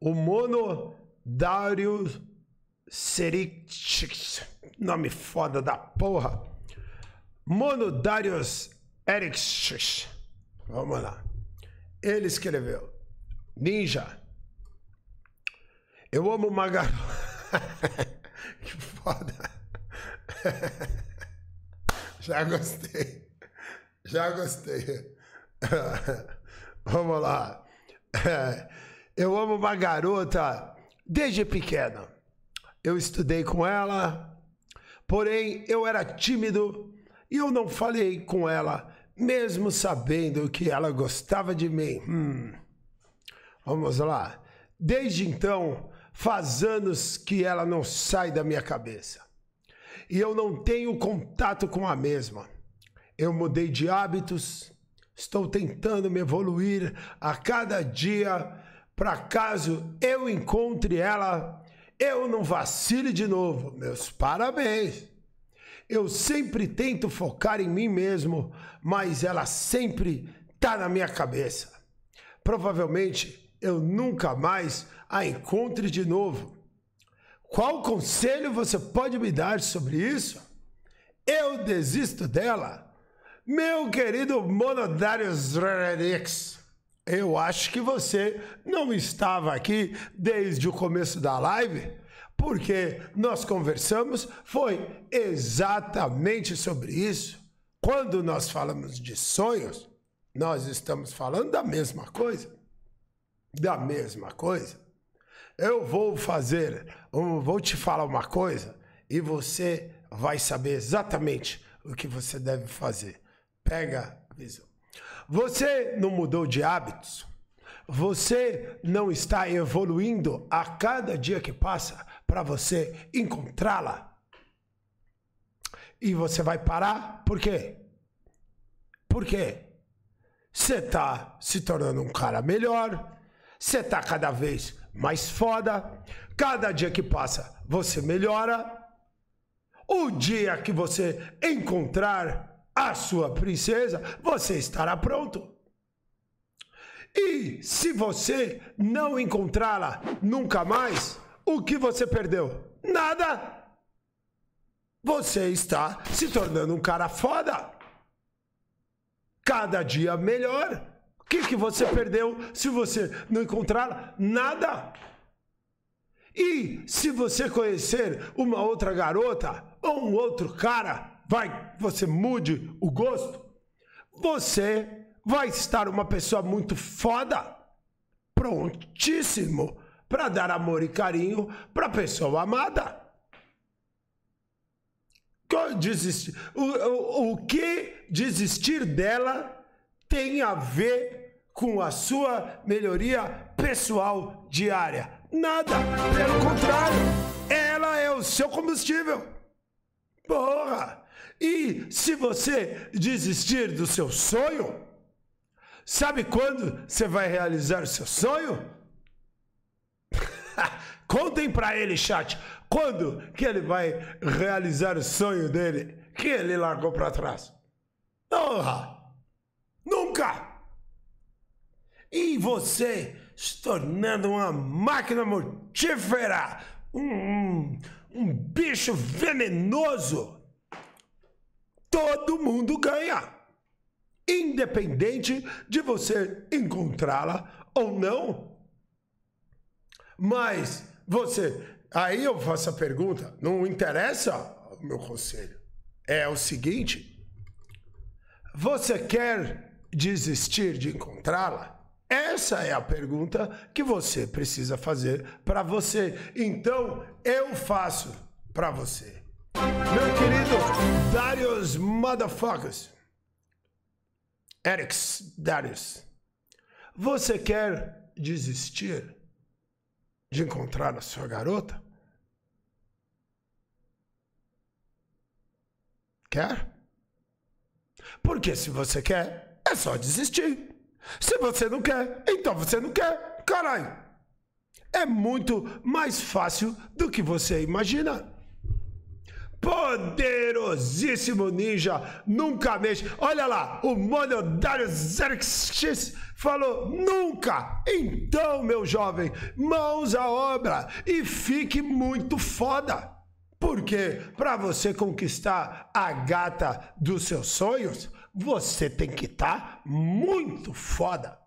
o Monodarius Serix. Nome foda da porra. Monodarius Erix. Vamos lá. Ele escreveu: Ninja, eu amo uma garota. que foda. Já gostei. Já gostei. Vamos lá. Eu amo uma garota desde pequena. Eu estudei com ela, porém eu era tímido e eu não falei com ela, mesmo sabendo que ela gostava de mim. Hum. Vamos lá. Desde então, faz anos que ela não sai da minha cabeça. E eu não tenho contato com a mesma. Eu mudei de hábitos, estou tentando me evoluir a cada dia para caso eu encontre ela, eu não vacile de novo. Meus parabéns. Eu sempre tento focar em mim mesmo, mas ela sempre tá na minha cabeça. Provavelmente eu nunca mais a encontre de novo. Qual conselho você pode me dar sobre isso? Eu desisto dela? Meu querido Monodarius Rerix. Eu acho que você não estava aqui desde o começo da live, porque nós conversamos foi exatamente sobre isso. Quando nós falamos de sonhos, nós estamos falando da mesma coisa. Da mesma coisa. Eu vou fazer, um, vou te falar uma coisa e você vai saber exatamente o que você deve fazer. Pega a visão. Você não mudou de hábitos? Você não está evoluindo a cada dia que passa para você encontrá-la? E você vai parar? Por quê? Por quê? Você está se tornando um cara melhor, você está cada vez mais foda, cada dia que passa você melhora. O dia que você encontrar a sua princesa, você estará pronto. E se você não encontrá-la nunca mais, o que você perdeu? Nada! Você está se tornando um cara foda. Cada dia melhor. O que, que você perdeu se você não encontrá-la? Nada! E se você conhecer uma outra garota ou um outro cara vai você mude o gosto, você vai estar uma pessoa muito foda, prontíssimo para dar amor e carinho para a pessoa amada. Desistir, o, o, o que desistir dela tem a ver com a sua melhoria pessoal diária? Nada, pelo contrário, ela é o seu combustível. Porra! E se você desistir do seu sonho, sabe quando você vai realizar o seu sonho? Contem para ele, chat, quando que ele vai realizar o sonho dele que ele largou para trás? Não, nunca! E você se tornando uma máquina mortífera, um, um bicho venenoso todo mundo ganha. Independente de você encontrá-la ou não. Mas você. Aí eu faço a pergunta, não interessa o meu conselho. É o seguinte: você quer desistir de encontrá-la? Essa é a pergunta que você precisa fazer para você. Então eu faço para você. Meu querido Darius Motherfuckers. Erics Darius. Você quer desistir de encontrar a sua garota? Quer? Porque se você quer, é só desistir. Se você não quer, então você não quer. Caralho! É muito mais fácil do que você imagina poderosíssimo ninja, nunca mexe. Olha lá, o Monodário Xerxes falou nunca. Então, meu jovem, mãos à obra e fique muito foda. Porque para você conquistar a gata dos seus sonhos, você tem que estar tá muito foda.